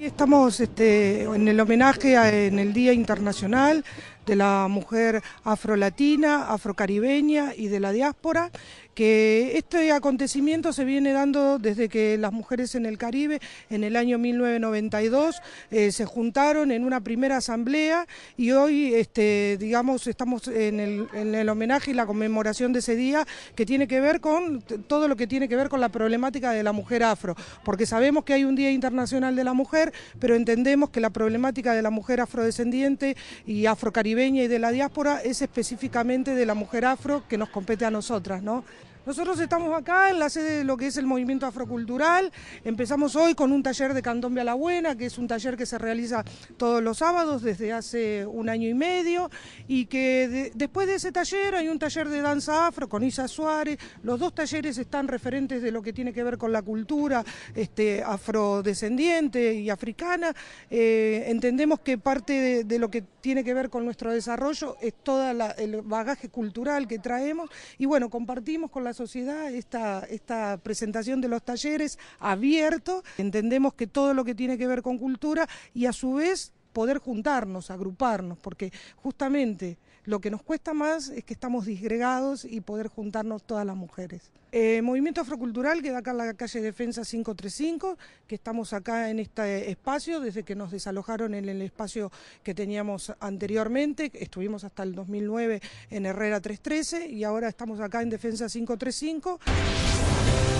Estamos este, en el homenaje en el Día Internacional de la mujer afrolatina, afrocaribeña y de la diáspora, que este acontecimiento se viene dando desde que las mujeres en el Caribe en el año 1992 eh, se juntaron en una primera asamblea y hoy, este, digamos, estamos en el, en el homenaje y la conmemoración de ese día que tiene que ver con todo lo que tiene que ver con la problemática de la mujer afro, porque sabemos que hay un Día Internacional de la Mujer, pero entendemos que la problemática de la mujer afrodescendiente y afrocaribeña caribeña y de la diáspora es específicamente de la mujer afro que nos compete a nosotras, nosotros estamos acá en la sede de lo que es el movimiento afrocultural. Empezamos hoy con un taller de Candombia la Buena, que es un taller que se realiza todos los sábados desde hace un año y medio. Y que después de ese taller hay un taller de danza afro con Isa Suárez. Los dos talleres están referentes de lo que tiene que ver con la cultura este, afrodescendiente y africana. Eh, entendemos que parte de, lo que tiene que ver con nuestro desarrollo es todo el bagaje cultural que traemos y bueno, compartimos con las sociedad esta, esta presentación de los talleres abierto. Entendemos que todo lo que tiene que ver con cultura y a su vez poder juntarnos, agruparnos, porque justamente lo que nos cuesta más es que estamos disgregados y poder juntarnos todas las mujeres. Eh, Movimiento Afrocultural que da acá en la calle Defensa 535, que estamos acá en este espacio desde que nos desalojaron en el espacio que teníamos anteriormente, estuvimos hasta el 2009 en Herrera 313 y ahora estamos acá en Defensa 535.